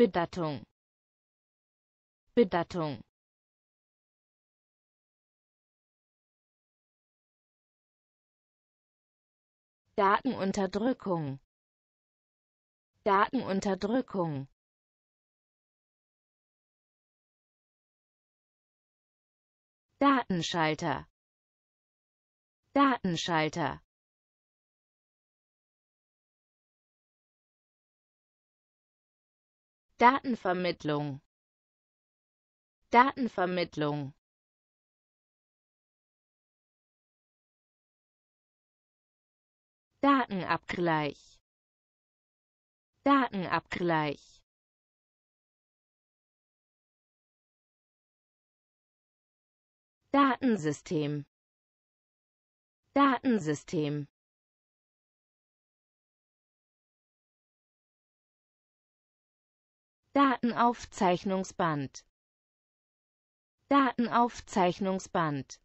Bedattung Bedattung Datenunterdrückung Datenunterdrückung Datenschalter Datenschalter Datenvermittlung Datenvermittlung Datenabgleich Datenabgleich Datensystem Datensystem Datenaufzeichnungsband Datenaufzeichnungsband